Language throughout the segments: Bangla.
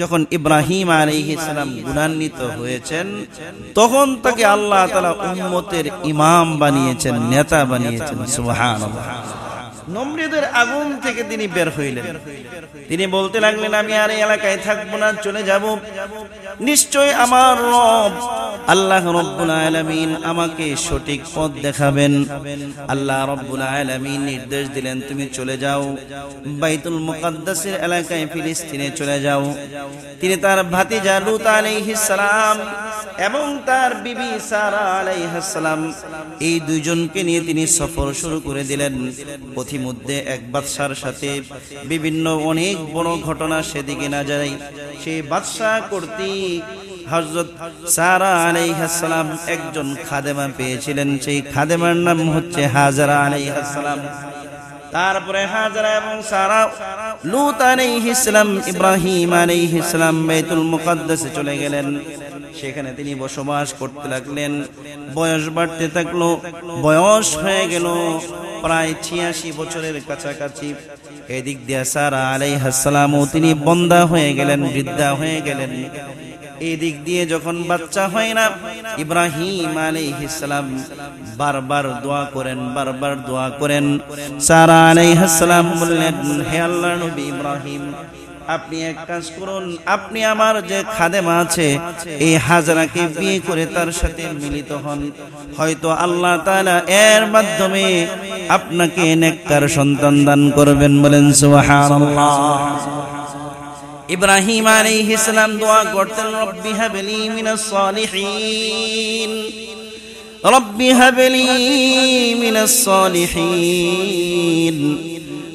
যখন ইব্রাহিম আলহিসাম গুণান্বিত হয়েছেন তখন তাকে আল্লাহ তালা উম্মতের ইমাম বানিয়েছেন নেতা বানিয়েছেন সুবহানাল্লাহ নম্রীদের আগুন থেকে তিনি বের হইলেন তিনি বলতে লাগলেন আমি আর এলাকায় থাকবো না চলে যাব নিশ্চয় আমার রব আল্লাহ রব্বুল আলামিন আমাকে সঠিক পথ দেখাবেন আল্লাহ রব্বুল আলামিন নির্দেশ দিলেন তুমি চলে যাও বাইতুল মুকাদ্দাসের এলাকায় ফিলিস্তিনে চলে যাও তিনি তার ভাতিজা লুত আলাইহিস সালাম এবং তার বিবি সারা আলাইহিস সালাম এই দুইজনকে নিয়ে তিনি সফর শুরু করে দিলেন পথি ইতিমধ্যে এক বাদশার সাথে বিভিন্ন অনেক বড় ঘটনা সেদিকে না যায় সে বাদশাহ করতে হজরত সারা আলাইহাসালাম একজন খাদেমা পেয়েছিলেন সেই খাদেমার নাম হচ্ছে হাজারা আলাইহাসালাম তারপরে হাজারা এবং সারা লুত আলাইহিসালাম ইব্রাহিম আলাইহিসালাম বেতুল মুকাদ্দাসে চলে গেলেন সেখানে তিনি বসবাস করতে লাগলেন বয়স বাড়তে থাকলো বয়স হয়ে গেল প্রায় ছিয়াশি বছরের কাছাকাছি এদিক দিয়ে সারা হাসালাম তিনি বন্দা হয়ে গেলেন বৃদ্ধা হয়ে গেলেন এদিক দিয়ে যখন বাচ্চা হয় না ইব্রাহিম আলাইহিসালাম বারবার দোয়া করেন বারবার দোয়া করেন সারা আলাইহাসালাম বললেন হে আল্লাহ নবী ইব্রাহিম আপনি এক কাজ করুন আপনি আমার যে খাদেমা আছে এই হাজরাকে বিয়ে করে তার সাথে মিলিত হন হয়তো আল্লাহ তাআলা এর মাধ্যমে আপনাকে নেককার সন্তান দান করবেন বলেন সুবহানাল্লাহ ইব্রাহিম আলাইহিস সালাম দোয়া করতেন রব্বি হাবলি মিনাস সালিহিন রব্বি হাবলি মিনাস সালিহিন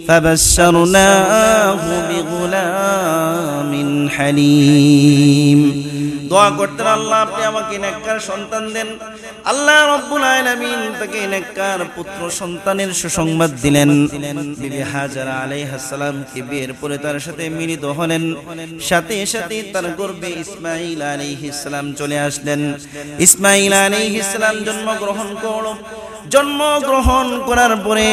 فبشرناه بغلام حليم দোয়া করতেন আল্লাহ আপনি আমাকে নেককার সন্তান দেন আল্লাহ রব্বুল আলামিন তাকে নেককার পুত্র সন্তানের সুসংবাদ দিলেন বিবি হাজারা আলাইহিস সালাম কে বিয়ের পরে তার সাথে মিলিত হলেন সাথে সাথে তার গর্ভে ইসমাইল আলাইহিস সালাম চলে আসলেন ইসমাইল আলাইহিস সালাম জন্ম গ্রহণ করল জন্ম গ্রহণ করার পরে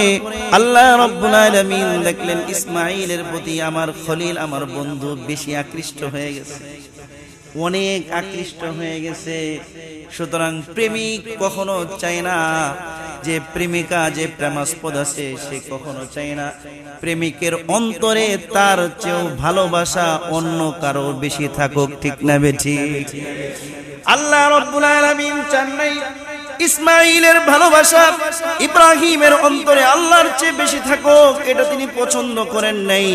আল্লাহ রব্বুল আলামিন দেখলেন ইসমাইলের প্রতি আমার খলিল আমার বন্ধু বেশি আকৃষ্ট হয়ে গেছে অনেক আকৃষ্ট হয়ে গেছে সুতরাং প্রেমিক কখনো চায় না যে প্রেমিকা যে প্রেমাস্পদ আছে সে কখনো চায় না প্রেমিকের অন্তরে তার চেয়েও ভালোবাসা অন্য কারো বেশি থাকুক ঠিক না বেঠি আল্লাহ রব্বুল আলামিন চান নাই ইসমাইলের ভালোবাসা ইব্রাহিমের অন্তরে আল্লাহর চেয়ে বেশি থাকুক এটা তিনি পছন্দ করেন নাই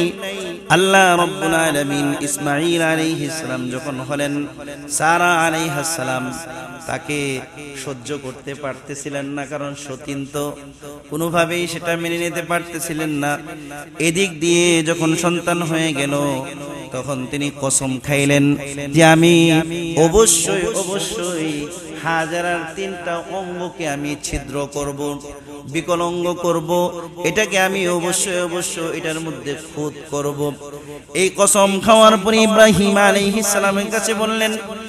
আল্লাহ রব্বুল আলামিন ইসমাঈল আলাইহিস সালাম যখন হলেন সারা আলাইহিস সালাম তাকে সহ্য করতে পারতেছিলেন না কারণ সতীন তো কোনোভাবেই সেটা মেনে নিতে পারতেছিলেন না এদিক দিয়ে যখন সন্তান হয়ে গেল তখন তিনি কসম খাইলেন যে আমি অবশ্যই অবশ্যই হাজারার তিনটা অঙ্গকে আমি ছিদ্র করব বিকলঙ্গ করব এটাকে আমি অবশ্যই অবশ্য এটার মধ্যে ফুত করব এই কসম খাওয়ার পর ইব্রাহিম আলাইহিস সালামের কাছে বললেন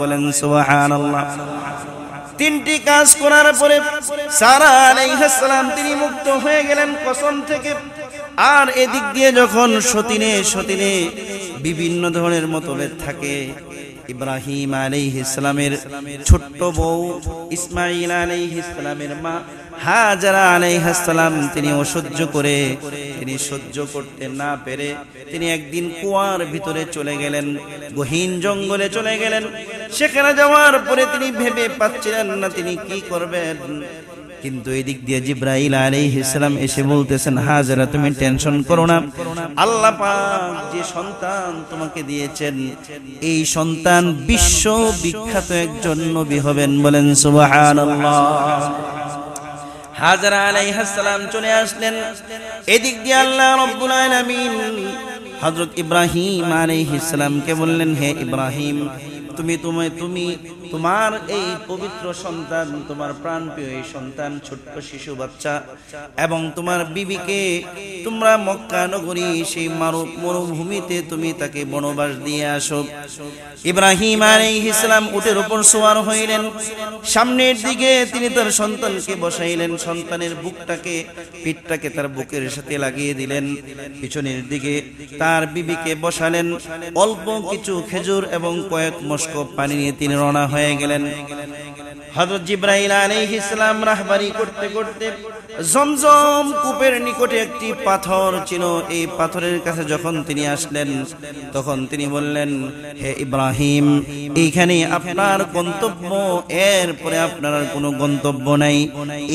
বলেন সুবহানাল্লাহ তিনটি কাজ করার পরে সারা আলাইহিসসালাম তিনি মুক্ত হয়ে গেলেন কসম থেকে আর এদিক দিয়ে যখন সতীনে সতীনে বিভিন্ন ধরনের মতভেদ থাকে ইব্রাহিম আলী ইসলামের ছোট্ট বউ ইসমাইল আলী ইসলামের মা হাজারা আলাইহাসালাম তিনি অসহ্য করে তিনি সহ্য করতে না পেরে তিনি একদিন কুয়ার ভিতরে চলে গেলেন গহীন জঙ্গলে চলে গেলেন সেখানে যাওয়ার পরে তিনি ভেবে পাচ্ছিলেন না তিনি কি করবেন কিন্তু এদিক দিয়ে জিব্রাইল আলাইহিস ইসলাম এসে বলতেছেন হাজরা তুমি টেনশন করো না আল্লাহ পাক যে সন্তান তোমাকে দিয়েছেন এই সন্তান বিশ্ব বিখ্যাত একজন নবী হবেন বলেন সুবহানাল্লাহ হাজরা আলাইহিস সালাম চলে আসলেন এদিক দিয়ে আল্লাহ রাব্বুল আলামিন হযরত ইব্রাহিম আলাইহিস সালামকে বললেন হে ইব্রাহিম তুমি তুমি তুমি তোমার এই পবিত্র সন্তান তোমার প্রাণ প্রিয় এই সন্তান ছোট্ট শিশু বাচ্চা এবং তোমার বিবিকে তোমরা মক্কা নগরী সেই মারু মরুভূমিতে তুমি তাকে বনবাস দিয়ে আসো ইব্রাহিম আলাইহিস ইসলাম উটের উপর সোয়ার হইলেন সামনের দিকে তিনি তার সন্তানকে বসাইলেন সন্তানের বুকটাকে পিঠটাকে তার বুকের সাথে লাগিয়ে দিলেন পিছনের দিকে তার বিবিকে বসালেন অল্প কিছু খেজুর এবং কয়েক মস্ক পানি নিয়ে তিনি রওনা হয়ে হয়ে গেলেন হজরত জিব্রাহিল আলাইহিস ইসলাম রাহবারি করতে করতে জমজম কূপের নিকটে একটি পাথর ছিল এই পাথরের কাছে যখন তিনি আসলেন তখন তিনি বললেন হে ইব্রাহিম এইখানে আপনার গন্তব্য এরপরে আপনার কোনো গন্তব্য নাই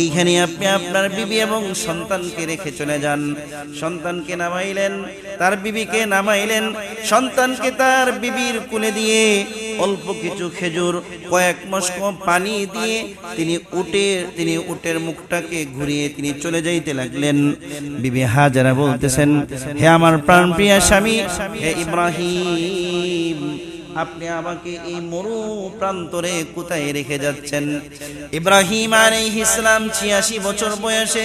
এইখানে আপনি আপনার বিবি এবং সন্তানকে রেখে চলে যান সন্তানকে নামাইলেন তার বিবিকে নামাইলেন সন্তানকে তার বিবির কুলে দিয়ে অল্প কিছু খেজুর কয়েক কম পানি দিয়ে তিনি উঠে তিনি উটের মুখটাকে ঘুরিয়ে তিনি চলে যাইতে লাগলেন বিবি হাজারা বলতেছেন হে আমার প্রাণ প্রিয়া স্বামী হে ইব্রাহিম আপনি আমাকে এই মরু প্রান্তরে কোথায় রেখে যাচ্ছেন ইব্রাহিম আর ইসলাম ছিয়াশি বছর বয়সে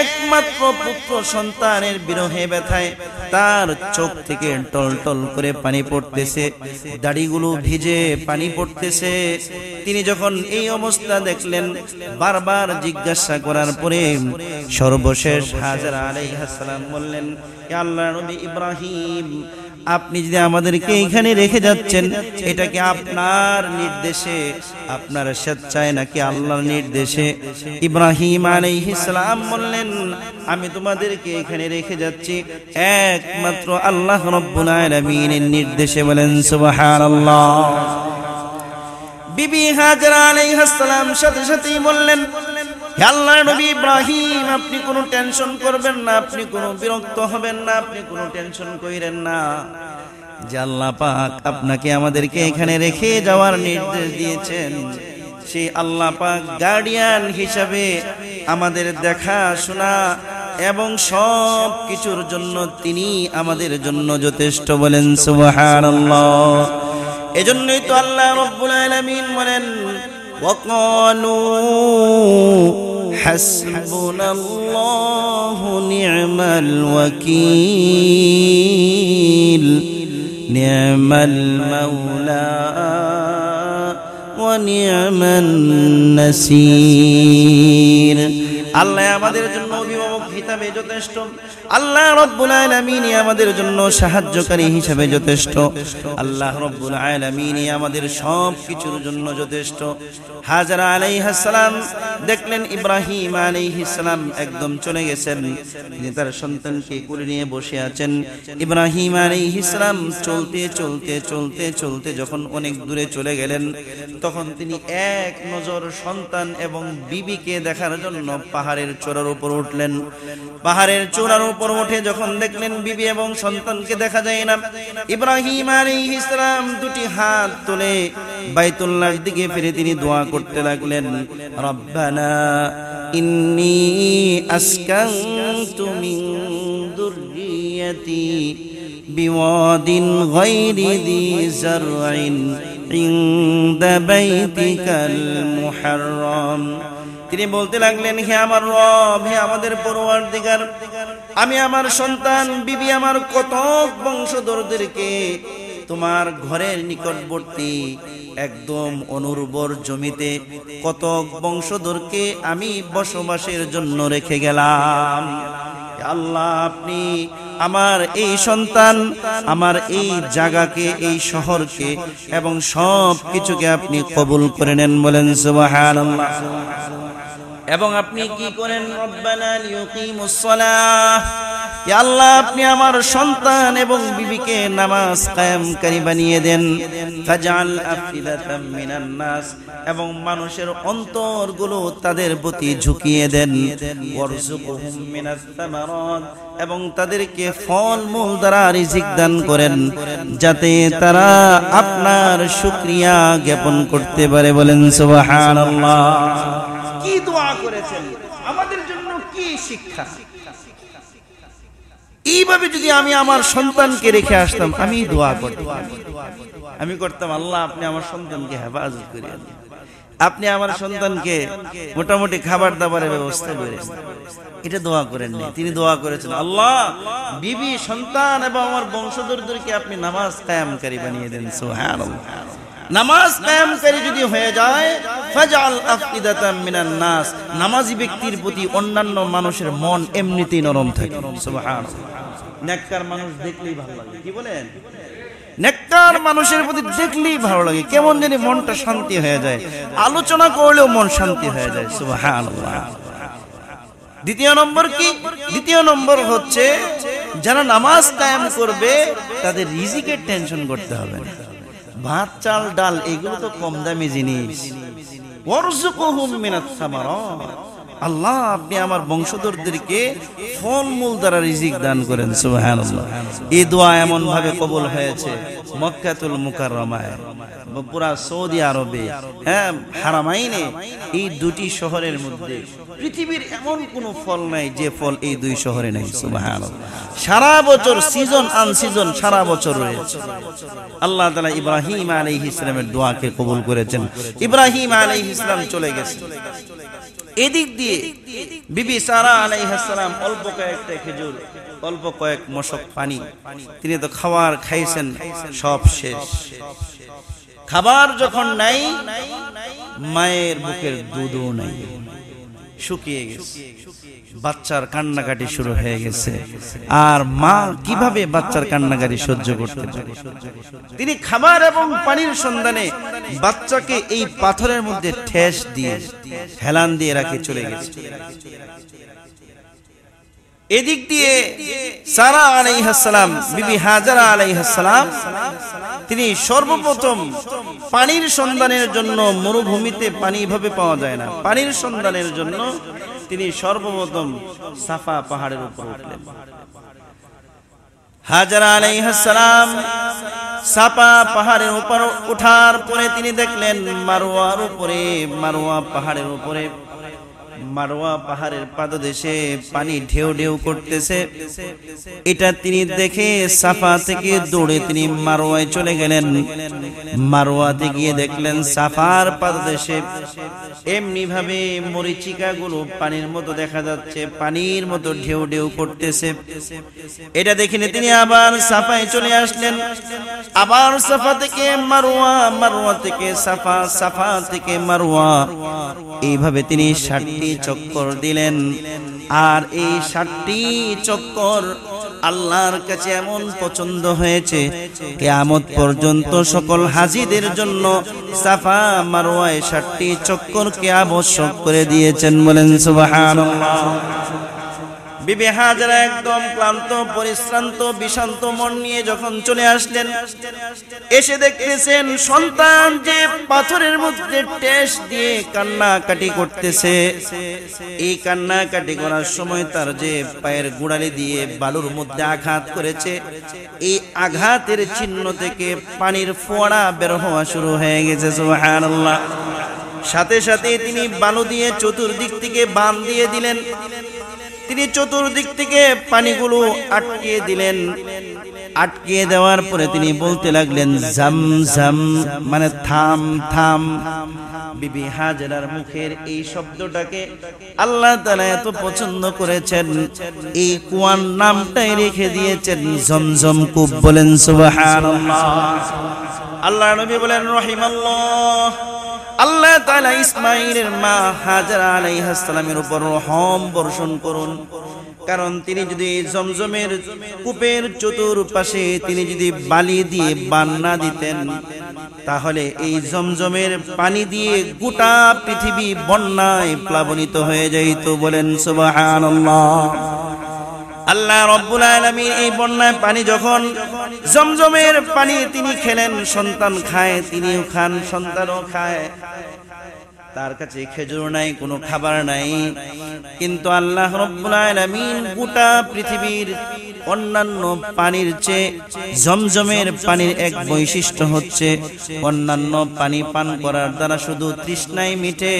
একমাত্র পুত্র সন্তানের বিরহে ব্যথায় তার চোখ থেকে টল টল করে পানি পড়তেছে দাড়িগুলো ভিজে পানি পড়তেছে তিনি যখন এই অবস্থা দেখলেন বারবার জিজ্ঞাসা করার পরে সর্বশেষ হাজার আলাইহাসালাম বললেন আল্লাহ নবী ইব্রাহিম আপনি যদি আমাদেরকে এখানে রেখে যাচ্ছেন এটা কি আপনার নির্দেশে আপনার স্বেচ্ছায় নাকি আল্লাহর নির্দেশে ইব্রাহিম আলাইহ ইসলাম বললেন আমি তোমাদেরকে এখানে রেখে যাচ্ছি একমাত্র আল্লাহ রব্বুল আলামিনের নির্দেশে বলেন সুবহানাল্লাহ বিবি হাজরা আলাইহিস সালাম সাথে সাথেই বললেন আল্লাহ নবী ইব্রাহিম আপনি কোনো টেনশন করবেন না আপনি কোনো বিরক্ত হবেন না আপনি কোনো টেনশন কইরেন না যে আল্লাহ পাক আপনাকে আমাদেরকে এখানে রেখে যাওয়ার নির্দেশ দিয়েছেন সেই আল্লাহ পাক গার্ডিয়ান হিসাবে আমাদের দেখা শোনা এবং সব কিছুর জন্য তিনি আমাদের জন্য যথেষ্ট বলেন সুবহানাল্লাহ এজন্যই তো আল্লাহ রব্বুল আলামিন বলেন وقالوا حسبنا الله نعم الوكيل نعم المولى ونعم النسير الله يا بدر অভিভাবক হিসাবে যথেষ্ট আল্লাহ রব্বুল আলামিন আমাদের জন্য সাহায্যকারী হিসাবে যথেষ্ট আল্লাহ রব্বুল আলামিন আমাদের সবকিছুর জন্য যথেষ্ট হাজরা আলাইহিস সালাম দেখলেন ইব্রাহিম আলাইহিস সালাম একদম চলে গেছেন তিনি তার সন্তানকে কোলে নিয়ে বসে আছেন ইব্রাহিম আলাইহিস সালাম চলতে চলতে চলতে চলতে যখন অনেক দূরে চলে গেলেন তখন তিনি এক নজর সন্তান এবং বিবিকে দেখার জন্য পাহাড়ের চূড়ার উপর উঠলেন করলেন পাহাড়ের চূড়ার উপর উঠে যখন দেখলেন বিবি এবং সন্তানকে দেখা যায় না ইব্রাহিম আলাইহিস সালাম দুটি হাত তুলে বাইতুল্লাহর দিকে ফিরে তিনি দোয়া করতে লাগলেন রব্বানা ইন্নি আসকানতু মিন দুররিয়াতি بواد غير ذي زرع عند بيتك المحرم তিনি বলতে লাগলেন হে আমার রব হে আমাদের পরোয়ার দিগার আমি আমার সন্তান বিবি আমার কত বংশধরদেরকে তোমার ঘরের নিকটবর্তী একদম অনুর্বর জমিতে কতক বংশধরকে আমি বসবাসের জন্য রেখে গেলাম আল্লাহ আপনি আমার এই সন্তান আমার এই জায়গাকে এই শহরকে এবং সব কিছুকে আপনি কবুল করে নেন বলেন সুবাহ এবং আপনি কি করেন আল্লাহ আপনি আমার সন্তান এবং বিবিকে নামাজ কায়ামকারী বানিয়ে দেন এবং মানুষের অন্তরগুলো তাদের প্রতি ঝুঁকিয়ে দেন এবং তাদেরকে ফল মূল দ্বারা রিজিক দান করেন যাতে তারা আপনার শুক্রিয়া জ্ঞাপন করতে পারে বলেন সুবহানাল্লাহ কি দোয়া করেছেন আমাদের জন্য কি শিক্ষা এইভাবে যদি আমি আমার সন্তানকে রেখে আসতাম আমি দোয়া করতাম আমি করতাম আল্লাহ আপনি আমার সন্তানকে হেফাজত করে আপনি আমার সন্তানকে মোটামুটি খাবার দাবারের ব্যবস্থা করে এটা দোয়া করেন নি তিনি দোয়া করেছেন আল্লাহ বিবি সন্তান এবং আমার বংশধরদেরকে আপনি নামাজ কায়ামকারী বানিয়ে দেন সোহান নামাজ করে যদি হয়ে যায় ফাজাল আফিদাতাম মিনান নাস নামাজি ব্যক্তির প্রতি অন্যান্য মানুষের মন এমনিতেই নরম থাকে সুবহানাল্লাহ নেককার মানুষ দেখলেই ভালো লাগে কি বলেন নেককার মানুষের প্রতি দেখলেই ভালো লাগে কেমন যেন মনটা শান্তি হয়ে যায় আলোচনা করলেও মন শান্তি হয়ে যায় সুবহানাল্লাহ দ্বিতীয় নম্বর কি দ্বিতীয় নম্বর হচ্ছে যারা নামাজ কায়েম করবে তাদের রিজিকের টেনশন করতে হবে না ভাত চাল ডাল এগুলো তো কম দামি জিনিস আল্লাহ আপনি আমার বংশধরদেরকে ফল মূল দ্বারা রিজিক দান করেন সুহান এই দোয়া এমন ভাবে কবল হয়েছে মক্কাতুল মুকাররমায় পুরা সৌদি আরবে হ্যাঁ হারামাইনে এই দুটি শহরের মধ্যে পৃথিবীর এমন কোন ফল নাই যে ফল এই দুই শহরে নাই সুবাহান সারা বছর সিজন আন সিজন সারা বছর রয়েছে আল্লাহ তালা ইব্রাহিম আলী ইসলামের দোয়াকে কবুল করেছেন ইব্রাহিম আলী ইসলাম চলে গেছে এদিক দিয়ে বিবি সারা আলাইহাসালাম অল্প কয়েকটা খেজুর অল্প কয়েক মশক পানি তিনি তো খাবার খাইছেন সব শেষ খাবার যখন নাই মায়ের বুকের দুধও নাই শুকিয়ে গেছে বাচ্চার কান্নাকাটি শুরু হয়ে গেছে আর মা কিভাবে বাচ্চার কান্নাকাটি সহ্য করতে পারে তিনি খাবার এবং পানির সন্ধানে বাচ্চাকে এই পাথরের মধ্যে ঠেস দিয়ে হেলান দিয়ে রাখে চলে গেছে এদিক দিয়ে সারা আলাইহাসালাম বিবি হাজারা আলাইহাসালাম তিনি সর্বপ্রথম পানির সন্ধানের জন্য মরুভূমিতে পানি ভাবে পাওয়া যায় না পানির সন্ধানের জন্য তিনি সর্বপ্রথম সাফা পাহাড়ের উপর উঠলেন হাজার আলাইহাসালাম সাপা পাহাড়ের উপর উঠার পরে তিনি দেখলেন মারোয়ার উপরে মারোয়া পাহাড়ের উপরে মারোয়া পাহাড়ের পাদদেশে পানি ঢেউ ঢেউ করতেছে এটা তিনি দেখে সাফা থেকে দৌড়ে তিনি মারোয়ায় চলে গেলেন মারোয়াতে গিয়ে দেখলেন সাফার পাদদেশে এমনি ভাবে মরিচিকাগুলো পানির মতো দেখা যাচ্ছে পানির মতো ঢেউ ঢেউ করতেছে এটা দেখিনি তিনি আবার সাফায় চলে আসলেন আবার সাফা থেকে মারোয়া মারোয়া থেকে সাফা সাফা থেকে মারোয়া এইভাবে তিনি ষাটটি চক্কর দিলেন আর এই ষাটটি চক্কর আল্লাহর কাছে এমন পছন্দ হয়েছে কেয়ামত পর্যন্ত সকল হাজিদের জন্য সাফা মারোয়ায় ষাটটি চক্কর আবশ্যক করে দিয়েছেন বলেন সুবাহ বিবে হাজারা একদম ক্লান্ত পরিশ্রান্ত বিষান্ত মন নিয়ে যখন চলে আসলেন এসে দেখতেছেন সন্তান যে পাথরের মধ্যে টেস্ট দিয়ে কান্না কাটি করতেছে এই কান্না কাটি করার সময় তার যে পায়ের গোড়ালি দিয়ে বালুর মধ্যে আঘাত করেছে এই আঘাতের চিহ্ন থেকে পানির ফোয়ারা বের হওয়া শুরু হয়ে গেছে সুবহানাল্লাহ সাথে সাথে তিনি বালু দিয়ে চতুর্দিক থেকে বান দিয়ে দিলেন তিনি চতুর্দিক থেকে পানিগুলো আটকে দিলেন আটকে দেওয়ার পরে তিনি বলতে লাগলেন জাম জাম মানে থাম থাম বিবি হাজরার মুখের এই শব্দটাকে আল্লাহ তালা এত পছন্দ করেছেন এই কুয়ার নামটাই রেখে দিয়েছেন জমজম কূপ বলেন সুবাহ আল্লাহ নবী বলেন রহিমাল্লাহ আল্লাহ তালা ইসমাইলের মা হাজার আলাই হাসালামের উপর রহম বর্ষণ করুন কারণ তিনি যদি জমজমের কূপের চতুর্পাশে তিনি যদি বালি দিয়ে বান্না দিতেন তাহলে এই জমজমের পানি দিয়ে গোটা পৃথিবী বন্যায় প্লাবনিত হয়ে যাইত বলেন সুবহানাল্লাহ আল্লাহ রব্বুল আলমী এই বন্যায় পানি যখন জমজমের পানি তিনি খেলেন সন্তান খায় তিনিও খান সন্তানও খায় তার কাছে খেজুর নাই কোনো খাবার নাই কিন্তু আল্লাহ গোটা পৃথিবীর অন্যান্য পানির চেয়ে জমজমের পানির এক বৈশিষ্ট্য হচ্ছে অন্যান্য পানি পান করার দ্বারা শুধু তৃষ্ণাই মিটে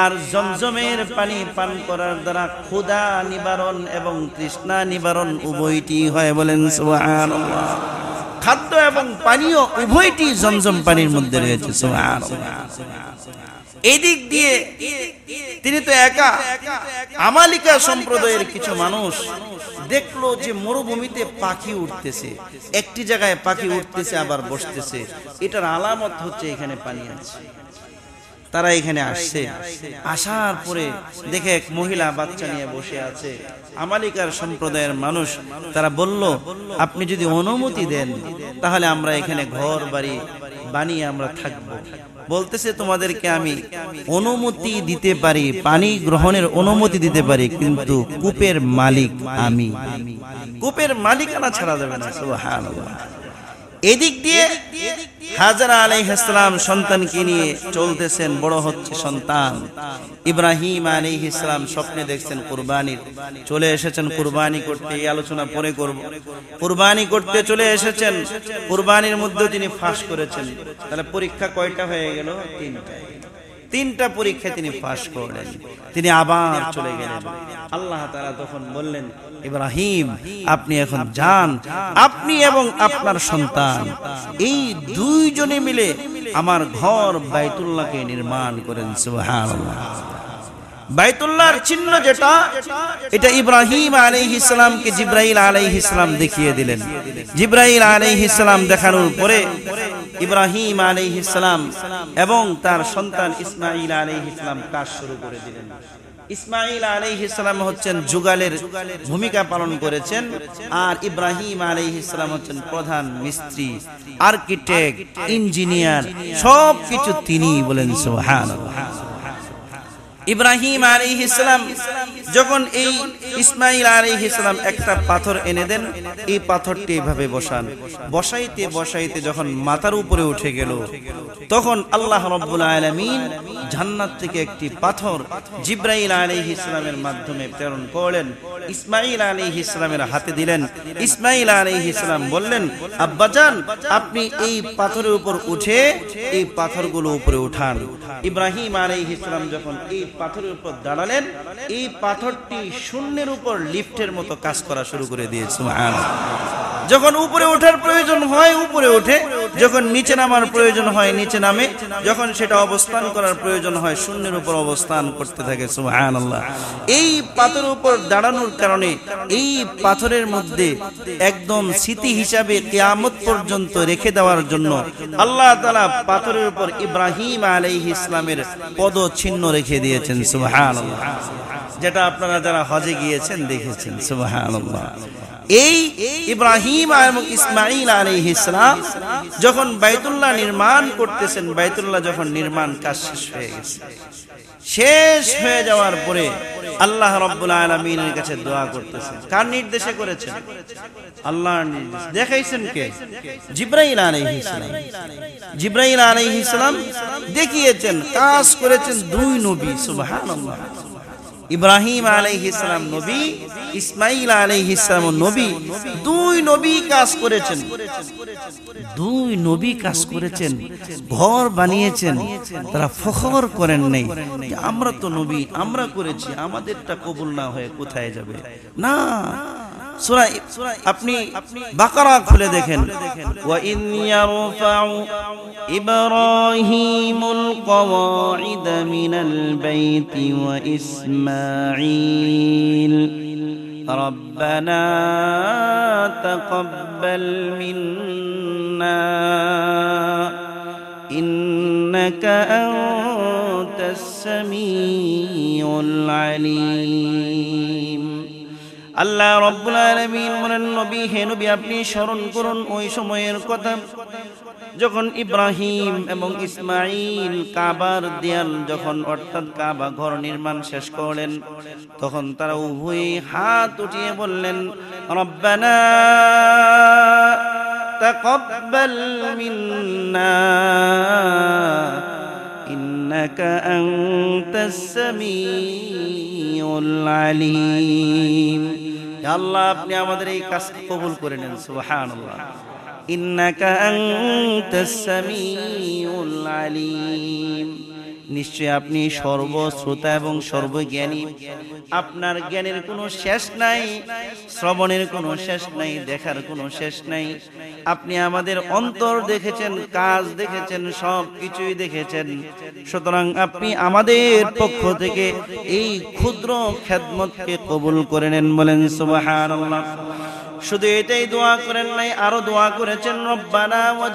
আর জমজমের পানি পান করার দ্বারা ক্ষুধা নিবারণ এবং তৃষ্ণা নিবারণ উভয়টি হয় বলেন খাদ্য এবং পানীয় উভয়টি জমজম পানির মধ্যে রয়েছে এদিক দিয়ে তিনি তো একা আমালিকা সম্প্রদায়ের কিছু মানুষ দেখলো যে মরুভূমিতে পাখি উঠতেছে একটি জায়গায় পাখি উঠতেছে আবার বসতেছে এটার আলামত হচ্ছে এখানে পানি আছে তারা এখানে আসছে আসার পরে দেখে এক মহিলা বাচ্চা নিয়ে বসে আছে আমালিকার সম্প্রদায়ের মানুষ তারা বলল আপনি যদি অনুমতি দেন তাহলে আমরা এখানে ঘর বাড়ি বানিয়ে আমরা থাকবো বলতেছে তোমাদেরকে আমি অনুমতি দিতে পারি পানি গ্রহণের অনুমতি দিতে পারি কিন্তু কূপের মালিক আমি কূপের মালিকানা ছাড়া যাবে না সুবহানাল্লাহ এদিক দিয়ে হাজারা ইসলাম সন্তানকে নিয়ে চলতেছেন বড় হচ্ছে সন্তান ইব্রাহিম আলী ইসলাম স্বপ্নে দেখছেন কুরবানির চলে এসেছেন কুরবানি করতে এই আলোচনা পরে করব কুরবানি করতে চলে এসেছেন কুরবানির মধ্যে তিনি ফাঁস করেছেন তাহলে পরীক্ষা কয়টা হয়ে গেল তিনটা তিনটা পরীক্ষা তিনি ফাঁস করলেন তিনি আবার চলে গেলেন আল্লাহ তারা তখন বললেন ইব্রাহিম আপনি এখন যান আপনি এবং আপনার সন্তান এই দুইজনে মিলে আমার ঘর বাইতুল্লাহকে নির্মাণ করেন সুবহানাল্লাহ বাইতুল্লাহর চিহ্ন যেটা এটা ইব্রাহিম আলাইহিস সালামকে জিব্রাইল আলাইহিস সালাম দেখিয়ে দিলেন জিব্রাইল আলাইহিস সালাম দেখানোর পরে ইব্রাহিম আলাইহিস সালাম এবং তার সন্তান ইসমাঈল আলাইহিস সালাম কাজ শুরু করে দিলেন ইসমাইল আলাইহ ইসলাম হচ্ছেন যুগালের ভূমিকা পালন করেছেন আর ইব্রাহিম আলাইহ ইসলাম হচ্ছেন প্রধান মিস্ত্রি আর্কিটেক্ট ইঞ্জিনিয়ার সব কিছু তিনি বলেন সোহান ইব্রাহিম আলী ইসলাম যখন এই ইসমাইল আলাইহিস সালাম একটা পাথর এনে দেন এই পাথরটি এভাবে বসান বসাইতে বসাইতে যখন মাথার উপরে উঠে গেল তখন আল্লাহ রব্বুল আলমিন জান্নাত থেকে একটি পাথর জিব্রাইল আলী ইসলামের মাধ্যমে প্রেরণ করলেন ইসমাইল আলী ইসলামের হাতে দিলেন ইসমাইল আলী ইসলাম বললেন আব্বাজান আপনি এই পাথরের উপর উঠে এই পাথরগুলো উপরে উঠান ইব্রাহিম আলী ইসলাম যখন এই পাথরের উপর দাঁড়ালেন এই পাথর পাথরটি শূন্যের উপর লিফটের মতো কাজ করা শুরু করে দিয়েছে যখন উপরে ওঠার প্রয়োজন হয় উপরে ওঠে যখন নিচে নামার প্রয়োজন হয় নিচে নামে যখন সেটা অবস্থান করার প্রয়োজন হয় শূন্যের উপর অবস্থান করতে থাকে এই পাথরের উপর দাঁড়ানোর কারণে এই পাথরের মধ্যে একদম স্মৃতি হিসাবে কেয়ামত পর্যন্ত রেখে দেওয়ার জন্য আল্লাহ তালা পাথরের উপর ইব্রাহিম আলাই ইসলামের পদ ছিন্ন রেখে দিয়েছেন সুহান যেটা আপনারা যারা হজে গিয়েছেন দেখেছেন সুবহানাল্লাহ এই ইব্রাহিম এবং ইসমাইল আলাইহিস ইসলাম যখন বাইতুল্লাহ নির্মাণ করতেছেন বাইতুল্লাহ যখন নির্মাণ কাজ শেষ হয়ে গেছে শেষ হয়ে যাওয়ার পরে আল্লাহ রব্বুল আলমিনের কাছে দোয়া করতেছেন কার নির্দেশে করেছেন আল্লাহ দেখাইছেন কে জিব্রাইল আলাইহিসসালাম জিব্রাইল ইসলাম দেখিয়েছেন কাজ করেছেন দুই নবী সুবাহ ইব্রাহিম আলাই ইসলাম নবী ইসমাইল আলাই ইসলাম নবী দুই নবী কাজ করেছেন দুই নবী কাজ করেছেন ঘর বানিয়েছেন তারা ফখর করেন নাই আমরা তো নবী আমরা করেছি আমাদেরটা কবুল না হয়ে কোথায় যাবে না সুরাই আপনি বাকারা খুলে দেখেন وَإِذْ يَرْفَعُ إِبْرَاهِيمُ الْقَوَاعِدَ مِنَ الْبَيْتِ وَإِسْمَاعِيلُ رَبَّنَا تَقَبَّلْ مِنَّا إِنَّكَ أَنْتَ السَّمِيعُ الْعَلِيمُ আল্লাহ রব্বুল আলামিন বলেন নবী হে নবী আপনি স্মরণ করুন ওই সময়ের কথা যখন ইব্রাহিম এবং ইসমাইল কাবার দেয়াল যখন অর্থাৎ কাবা ঘর নির্মাণ শেষ করলেন তখন তারা উভয়ে হাত উঠিয়ে বললেন রব্বানা তাকাব্বাল মিন্না إنك أنت السميع العليم يا الله আপনি আমাদের এই কাজ কবুল করে নেন সুবহানাল্লাহ إنك أنت السميع العليم নিশ্চয় আপনি সর্বশ্রোতা এবং সর্বজ্ঞানী আপনার জ্ঞানের কোনো শেষ নাই শ্রবণের কোনো শেষ নাই দেখার কোনো শেষ নাই আপনি আমাদের অন্তর দেখেছেন কাজ দেখেছেন সব কিছুই দেখেছেন সুতরাং আপনি আমাদের পক্ষ থেকে এই ক্ষুদ্র খেদমতকে কবুল করে নেন বলেন সুবহানাল্লাহ শুধু এটাই দোয়া করেন নাই আরো দোয়া করেছেন রব্বানা ওয়া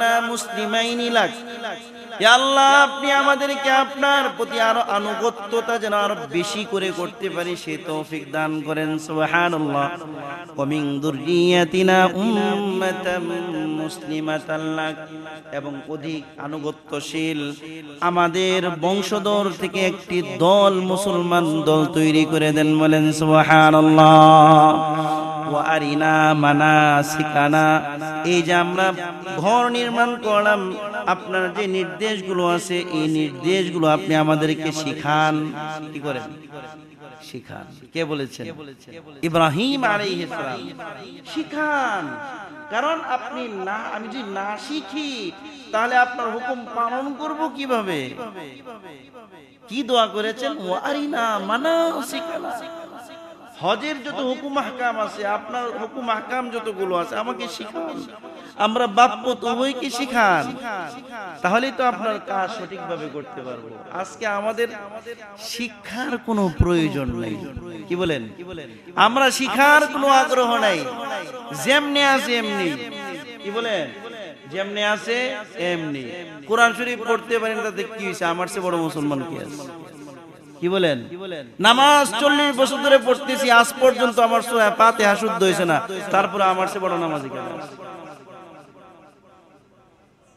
না মুসলিমাইনি লাক আল্লাহ আপনি আমাদেরকে আপনার প্রতি আরো আনুগত্যতা যেন আরো বেশি করে করতে পারি সে তৌফিক দান করেন সুবহানাল্লাহ কমিং দুররিয়াতিনা উম্মাতাম মুসলিমাতাল এবং অধিক আনুগত্যশীল আমাদের বংশধর থেকে একটি দল মুসলমান দল তৈরি করে দেন বলেন সুবহানাল্লাহ আরিনা মানা এই যে আমরা ঘর নির্মাণ করলাম আপনার যে নির্দেশগুলো আছে এই নির্দেশগুলো আপনি আমাদেরকে শিখান কি করে শিখান কে বলেছেন ইব্রাহিম আর শিখান কারণ আপনি না আমি যদি না শিখি তাহলে আপনার হুকুম পালন করব কিভাবে কি দোয়া করেছেন ওয়ারিনা মানা শিখানা হজের যত হুকুম হাকাম আছে আপনার হুকুম হাকাম যতগুলো আছে আমাকে শিখান আমরা বাপ্য কি শিখান তাহলেই তো আপনার কাজ সঠিকভাবে করতে পারবো আজকে আমাদের শিক্ষার কোনো প্রয়োজন নেই কি বলেন আমরা শিখার কোনো আগ্রহ নাই যেমনি আছে এমনি কি বলেন যেমনি আছে এমনি কোরআন শরীফ পড়তে পারেন তাতে কি হয়েছে আমার চেয়ে বড় মুসলমান কি আছে কি বলেন নামাজ চল্লিশ বছর ধরে পড়তেছি আজ পর্যন্ত আমার পাতে হাসুদ্ধ হয়েছে না তারপরে আমার সে বড় নামাজি কেন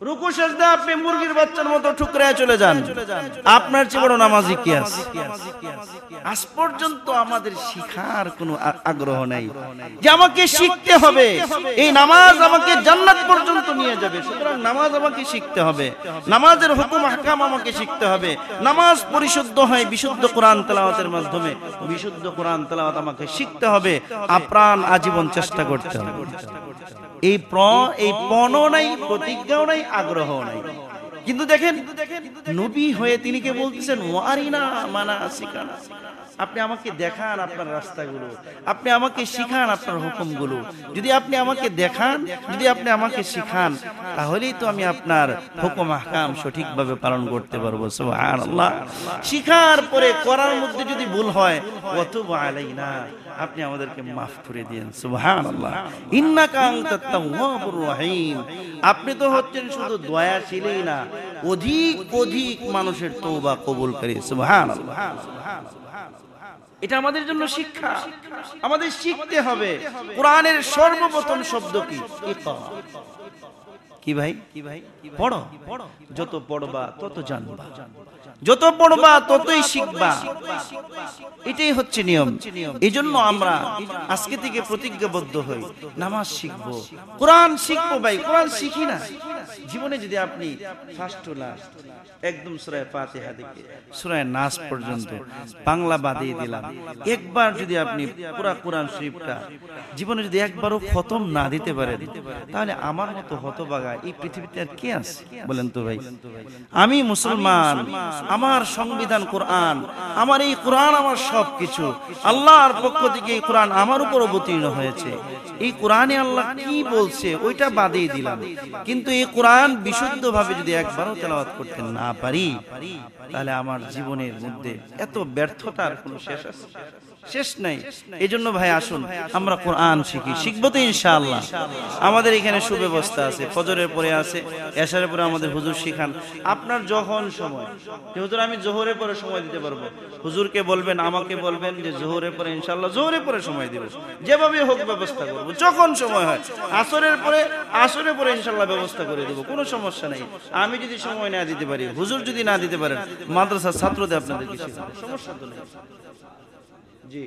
রুকু সেজদা আপনি মুরগির বাচ্চার মতো চলে যান আপনার নামাজি কি আছে আজ পর্যন্ত আমাদের শিখার কোনো আগ্রহ নাই যে আমাকে শিখতে হবে এই নামাজ আমাকে জান্নাত পর্যন্ত নিয়ে যাবে সুতরাং নামাজ আমাকে শিখতে হবে নামাজের হুকুম হাকাম আমাকে শিখতে হবে নামাজ পরিশুদ্ধ হয় বিশুদ্ধ কোরআন তেলাওয়াতের মাধ্যমে বিশুদ্ধ কোরআন তেলাওয়াত আমাকে শিখতে হবে আপ্রাণ আজীবন চেষ্টা করতে হবে এই প্র এই পণ নাই প্রতিজ্ঞাও নাই আগ্রহ নাই কিন্তু দেখেন নবী হয়ে তিনি কে বলতেছেন ওয়ারিনা মানা শিকানা আপনি আমাকে দেখান আপনার রাস্তাগুলো আপনি আমাকে শিখান আপনার হুকুমগুলো যদি আপনি আমাকে দেখান যদি আপনি আমাকে শিখান তাহলেই তো আমি আপনার হুকুম হাকাম সঠিকভাবে পালন করতে পারবো শিখার পরে করার মধ্যে যদি ভুল হয় ওয়াতুবু না আপনি আমাদেরকে মাফ করে দিন সুবহানাল্লাহ আপনি তো হচ্ছেন শুধু দয়া ছিলেই না অধিক অধিক মানুষের তওবা কবুলকারী সুবহানাল্লাহ এটা আমাদের জন্য শিক্ষা আমাদের শিখতে হবে কোরআনের সর্বপ্রথম শব্দ কি কি ভাই কি ভাই পড়ো যত পড়বা তত জানবা যত পড়বা ততই শিখবা এটাই হচ্ছে নিয়ম এই জন্য আমরা আজকে থেকে প্রতিজ্ঞাবদ্ধ হই নামাজ শিখব কোরআন শিখবো ভাই কোরআন শিখি না জীবনে যদি আপনি ফার্স্ট লাস্ট একদম সুরায় ফাতিহা থেকে সুরায় নাস পর্যন্ত বাংলা বাদিয়ে দিলাম একবার যদি আপনি পুরা কোরআন শরীফটা জীবনে যদি একবারও খতম না দিতে পারেন তাহলে আমার মতো হতবাগা এই পৃথিবীতে আর কে আছে বলেন তো ভাই আমি মুসলমান আমার সংবিধান কোরআন আমার এই কোরআন আমার সব কিছু আল্লাহর পক্ষ থেকে এই কোরআন আমার উপর অবতীর্ণ হয়েছে এই কোরআনে আল্লাহ কি বলছে ওইটা বাদিয়ে দিলাম কিন্তু এই কোরআন বিশুদ্ধভাবে যদি একবারও তেলাবাদ করতেন না পারি তাহলে আমার জীবনের মধ্যে এত ব্যর্থতার কোনো শেষ আছে শেষ নাই এই জন্য ভাই আসুন আমরা কোরআন শিখি শিখবো তো ইনশাআল্লাহ আমাদের এখানে সুব্যবস্থা আছে ফজরের পরে আছে এশারের পরে আমাদের হুজুর শিখান আপনার যখন সময় হুজুর আমি জোহরের পরে সময় দিতে পারবো হুজুরকে বলবেন আমাকে বলবেন যে জোহরের পরে ইনশাআল্লাহ জোহরের পরে সময় দিব যেভাবে হোক ব্যবস্থা করব যখন সময় হয় আসরের পরে আসরের পরে ইনশাআল্লাহ ব্যবস্থা করে দেব কোনো সমস্যা নেই আমি যদি সময় না দিতে পারি হুজুর যদি না দিতে পারেন মাদ্রাসার ছাত্রদের আপনাদের কিছু সমস্যা তো নেই জি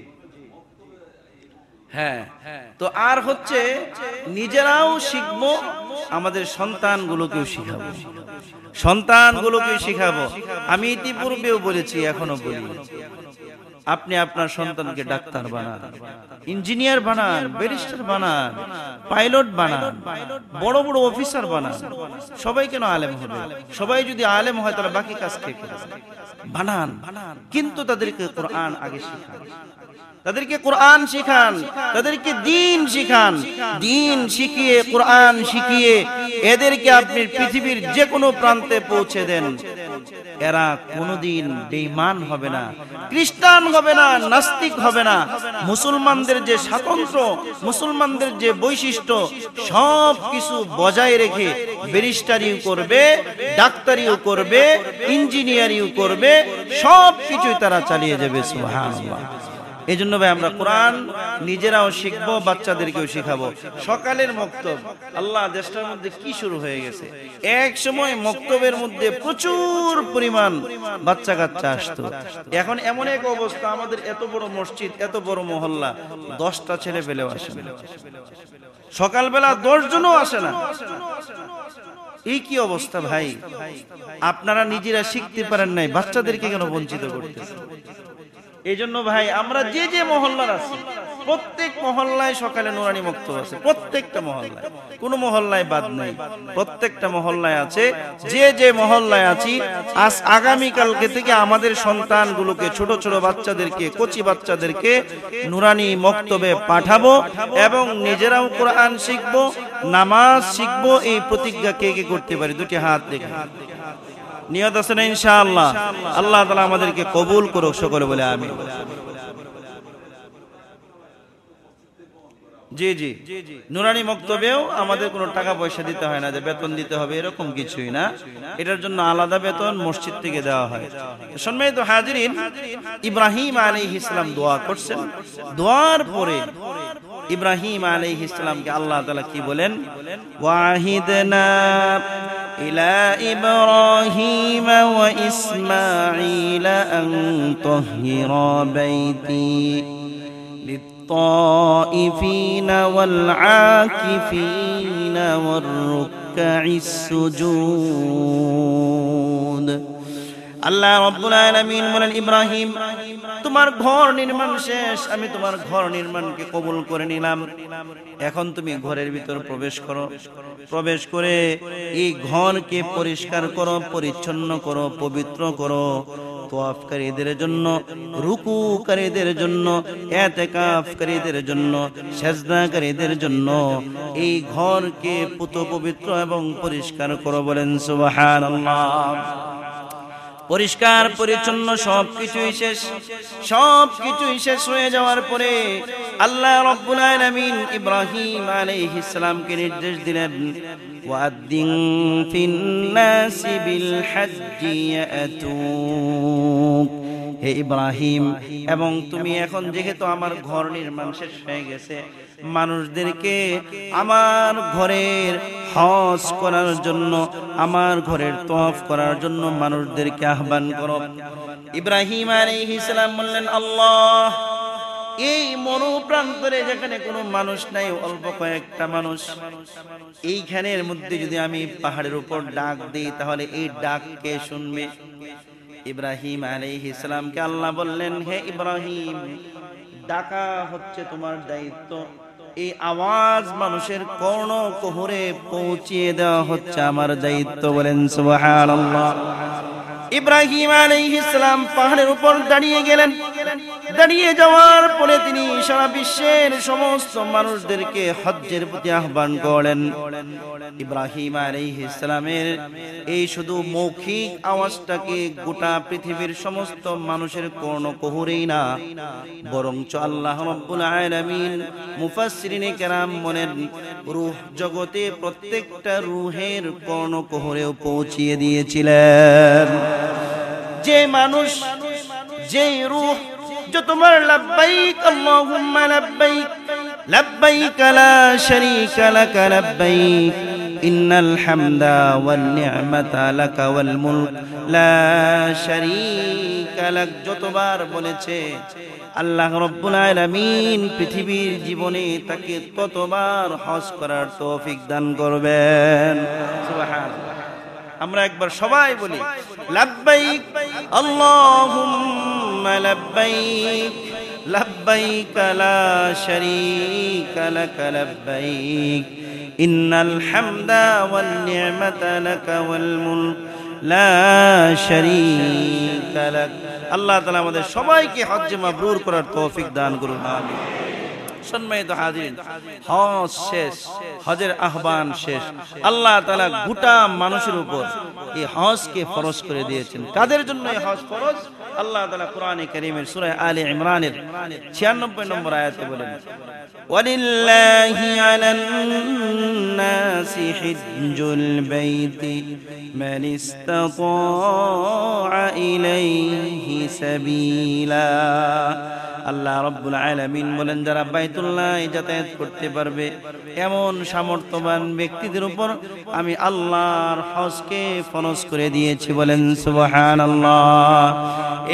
হ্যাঁ।, হ্যাঁ তো আর হচ্ছে নিজেরাও শিখব আমাদের সন্তানগুলোকেও শিখাবো সন্তানগুলোকেও শিখাবো আমি ইতিপূর্বেও বলেছি এখনো বলি আপনি আপনার সন্তানকে ডাক্তার বানান ইঞ্জিনিয়ার বানান ব্যারিস্টার বানান পাইলট বানান বড় বড় অফিসার বানান সবাই কেন আলেম হবে সবাই যদি আলেম হয় তাহলে বাকি কাজ কে করে বানান কিন্তু তাদেরকে কোরআন আগে শেখান তাদেরকে কোরআন শিখান তাদেরকে দিন শিখান দিন শিখিয়ে কোরআন শিখিয়ে এদেরকে আপনি পৃথিবীর যে কোনো প্রান্তে পৌঁছে দেন এরা কোনোদিন বেঈমান হবে না খ্রিস্টান হবে না নাস্তিক হবে না মুসলমানদের যে স্বাতন্ত্র মুসলমানদের যে বৈশিষ্ট্য সব কিছু বজায় রেখে ব্যারিস্টারিও করবে ডাক্তারিও করবে ইঞ্জিনিয়ারিও করবে সব কিছুই তারা চালিয়ে যাবে সুবহানাল্লাহ এই জন্য ভাই আমরা কোরআন নিজেরাও শিখবো বাচ্চাদেরকেও শিখাবো সকালের মক্তব আল্লাহ দেশটার মধ্যে কি শুরু হয়ে গেছে এক সময় মক্তবের মধ্যে প্রচুর পরিমাণ বাচ্চা কাচ্চা আসতো এখন এমন এক অবস্থা আমাদের এত বড় মসজিদ এত বড় মহল্লা দশটা ছেলে পেলেও আসে সকালবেলা দশ জনও আসে না এই কি অবস্থা ভাই আপনারা নিজেরা শিখতে পারেন নাই বাচ্চাদেরকে কেন বঞ্চিত করতে এই জন্য ভাই আমরা যে যে মহল্লার আছি প্রত্যেক মহল্লায় সকালে নোরানি মুক্ত আছে প্রত্যেকটা মহল্লায় কোনো মহল্লায় বাদ নাই প্রত্যেকটা মহল্লায় আছে যে যে মহল্লায় আছি আজ আগামীকালকে থেকে আমাদের সন্তানগুলোকে ছোট ছোট বাচ্চাদেরকে কচি বাচ্চাদেরকে নুরানি মক্তবে পাঠাবো এবং নিজেরাও কোরআন শিখবো নামাজ শিখবো এই প্রতিজ্ঞা কে কে করতে পারি দুটি হাত দেখে নিয়ত আছে না ইনশাআল্লাহ আল্লাহ তালা আমাদেরকে কবুল করুক সকলে বলে আমি জি জি নুরানি মক্তবেও আমাদের কোনো টাকা পয়সা দিতে হয় না যে বেতন দিতে হবে এরকম কিছুই না এটার জন্য আলাদা বেতন মসজিদ থেকে দেওয়া হয় সম্মানিত হাজিরিন ইব্রাহিম আলী ইসলাম দোয়া করছেন দোয়ার পরে ইব্রাহিম আলী ইসলামকে আল্লাহ তালা কি বলেন ওয়াহিদনা إلى إبراهيم وإسماعيل أن طهر بيتي للطائفين والعاكفين والركع السجود আল্লাহ রব্বুল আলামিন বলেন ইব্রাহিম তোমার ঘর নির্মাণ শেষ আমি তোমার ঘর নির্মাণকে কবুল করে নিলাম এখন তুমি ঘরের ভিতর প্রবেশ করো প্রবেশ করে এই ঘরকে পরিষ্কার করো পরিচ্ছন্ন করো পবিত্র করো তোয়াফকারীদের জন্য রুকুকারীদের জন্য এতেকাফকারীদের জন্য সেজদাকারীদের জন্য এই ঘরকে পুত পবিত্র এবং পরিষ্কার করো বলেন সুবহানাল্লাহ পরিষ্কার পরিচ্ছন্ন সব কিছুই শেষ সব কিছুই শেষ হয়ে যাওয়ার পরে আল্লাহ রব্বুল আলামিন ইব্রাহিম আলাইহিস সালামকে নির্দেশ দিলেন ওয়াদ্দিন ফিন বিল হজ্জি হে ইব্রাহিম এবং তুমি এখন যেহেতু আমার ঘর নির্মাণ শেষ হয়ে গেছে মানুষদেরকে আমার ঘরের হজ করার জন্য আমার ঘরের তফ করার জন্য মানুষদেরকে আহ্বান করো ইব্রাহিম ইসলাম বললেন আল্লাহ এই মনোপ্রান্তরে যেখানে কোনো মানুষ নাই অল্প কয়েকটা মানুষ এইখানের মধ্যে যদি আমি পাহাড়ের উপর ডাক দিই তাহলে এই ডাক কে শুনবে ইব্রাহিম ইসলামকে আল্লাহ বললেন হে ইব্রাহিম ডাকা হচ্ছে তোমার দায়িত্ব এই আওয়াজ মানুষের কর্ণ কোহরে পৌঁছিয়ে দেওয়া হচ্ছে আমার দায়িত্ব বলেন সুবাহ ইব্রাহিম ইসলাম পাহাড়ের উপর দাঁড়িয়ে গেলেন দাঁড়িয়ে যাওয়ার পরে তিনি সারা বিশ্বের সমস্ত মানুষদেরকে হজ্জের প্রতি আহ্বান করলেন ইব্রাহিম ইসলামের এই শুধু মৌখিক আওয়াজটাকে গোটা পৃথিবীর সমস্ত মানুষের কর্ণ কোহরেই না বরঞ্চ আল্লাহ রাব্বুল আলামিন মুফাসসিরিনে কেরাম মনের রূহ জগতে প্রত্যেকটা রুহের কর্ণ কোহরেও পৌঁছিয়ে দিয়েছিলেন যে মানুষ যে রুহ যে তোমার আল্লাহুম্মা লা শারীকা লাক ইন্নাল হামদা ওয়ান নি'মাতা ওয়াল মুলক লা শারীকা লাক যতবার বলেছে আল্লাহ রব্বুল আলামিন পৃথিবীর জীবনে তাকে ততবার হজ করার তৌফিক দান করবেন সুবহানাল্লাহ আমরা একবার সবাই বলি লাব্বাইক আল্লাহুম্মা লাব্বাইক লাব্বাইক লা শারীকা লাক লাব্বাইক ইন্নাল হামদা ওয়ান নি'মাতা লাকা ওয়াল মুলক লা শারীকা লাক আল্লাহ তাআলা আমাদের সবাইকে হজ্জে মাবরুর করার তৌফিক দান করুন আমিন হজের আল্লাহ গোটা মানুষের উপর এই হজকে ফরজ করে দিয়েছেন কাদের জন্য এই হজ ফরজ আল্লাহ তালা কোরআনে করিমের সুরায় আলী ইমরানের ছিয়ানব্বই নম্বর আয়াতে বলেন ولله على الناس حج البيت من استطاع إليه سبيلا আল্লাহ রব্বুল আলামিন বলেন যারা বাইতুল্লাহ যাতায়াত করতে পারবে এমন সামর্থ্যবান ব্যক্তিদের উপর আমি আল্লাহর হজকে ফরজ করে দিয়েছি বলেন সুবহানাল্লাহ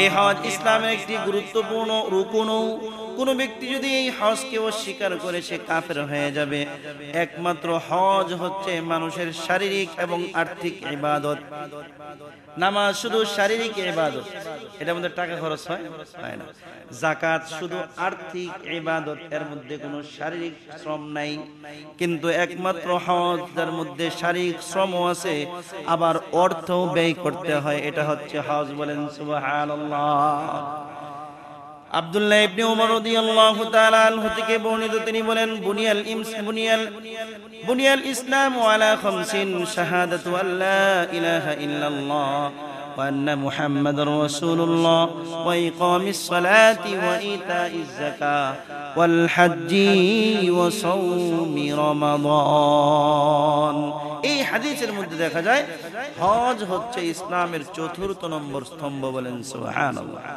এই হজ ইসলামের একটি গুরুত্বপূর্ণ রুকুন কোন ব্যক্তি যদি এই হজকে অস্বীকার করে সে কাফের হয়ে যাবে একমাত্র হজ হচ্ছে মানুষের শারীরিক এবং আর্থিক ইবাদত নামাজ শুধু শারীরিক ইবাদত এটার মধ্যে টাকা খরচ হয় না জাকাত শুধু আর্থিক ইবাদত এর মধ্যে কোনো শারীরিক শ্রম নাই কিন্তু একমাত্র হজ যার মধ্যে শারীরিক শ্রমও আছে আবার অর্থ ব্যয় করতে হয় এটা হচ্ছে হজ বলেন সুবহানাল্লাহ আল্লাহ আব্দুল্লাহ ইবনে ওমর রাদিয়াল্লাহু তাআলা আনহু থেকে বর্ণিত তিনি বলেন বুনিয়াল ইমস বুনিয়াল বুনিয়াল ইসলাম আলা খামসিন শাহাদাতু আল্লা ইলাহা ইল্লাল্লাহ وأن محمد رسول الله وإقام الصلاة وإيتاء الزكاة والحج وصوم رمضان এই হাদিসের মধ্যে দেখা যায় হজ হচ্ছে ইসলামের চতুর্থ নম্বর স্তম্ভ বলেন সুবহানাল্লাহ